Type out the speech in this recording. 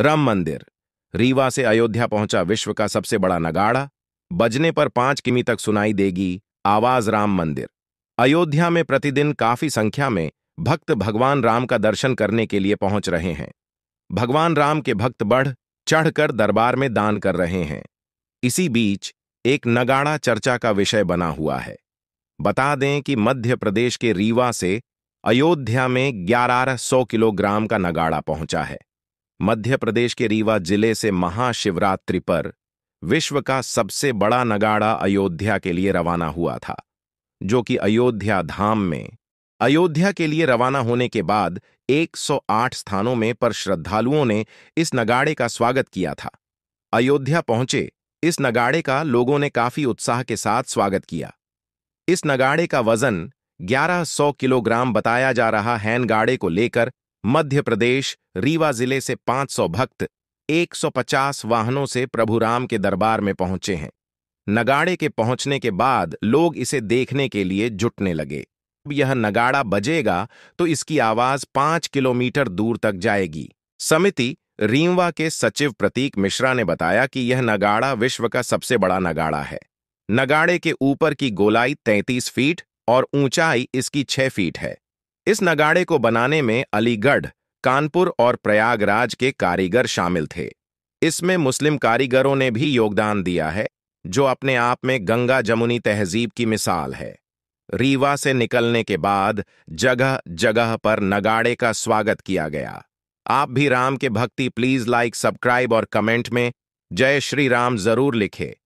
राम मंदिर रीवा से अयोध्या पहुंचा विश्व का सबसे बड़ा नगाड़ा बजने पर पांच किमी तक सुनाई देगी आवाज राम मंदिर अयोध्या में प्रतिदिन काफी संख्या में भक्त भगवान राम का दर्शन करने के लिए पहुंच रहे हैं भगवान राम के भक्त बढ़ चढ़कर दरबार में दान कर रहे हैं इसी बीच एक नगाड़ा चर्चा का विषय बना हुआ है बता दें कि मध्य प्रदेश के रीवा से अयोध्या में ग्यारह सौ किलोग्राम का नगाड़ा पहुंचा है मध्य प्रदेश के रीवा जिले से महाशिवरात्रि पर विश्व का सबसे बड़ा नगाड़ा अयोध्या के लिए रवाना हुआ था जो कि अयोध्या धाम में अयोध्या के लिए रवाना होने के बाद 108 स्थानों में पर श्रद्धालुओं ने इस नगाड़े का स्वागत किया था अयोध्या पहुंचे इस नगाड़े का लोगों ने काफी उत्साह के साथ स्वागत किया इस नगाड़े का वजन 1100 किलोग्राम बताया जा रहा हैन गाड़े को लेकर मध्य प्रदेश रीवा जिले से 500 भक्त 150 वाहनों से प्रभु राम के दरबार में पहुंचे हैं नगाड़े के पहुंचने के बाद लोग इसे देखने के लिए जुटने लगे जब यह नगाड़ा बजेगा तो इसकी आवाज पांच किलोमीटर दूर तक जाएगी समिति रीमवा के सचिव प्रतीक मिश्रा ने बताया कि यह नगाड़ा विश्व का सबसे बड़ा नगाड़ा है नगाड़े के ऊपर की गोलाई 33 फीट और ऊंचाई इसकी 6 फीट है इस नगाड़े को बनाने में अलीगढ़ कानपुर और प्रयागराज के कारीगर शामिल थे इसमें मुस्लिम कारीगरों ने भी योगदान दिया है जो अपने आप में गंगा जमुनी तहजीब की मिसाल है रीवा से निकलने के बाद जगह जगह पर नगाड़े का स्वागत किया गया आप भी राम के भक्ति प्लीज लाइक सब्सक्राइब और कमेंट में जय श्री राम जरूर लिखें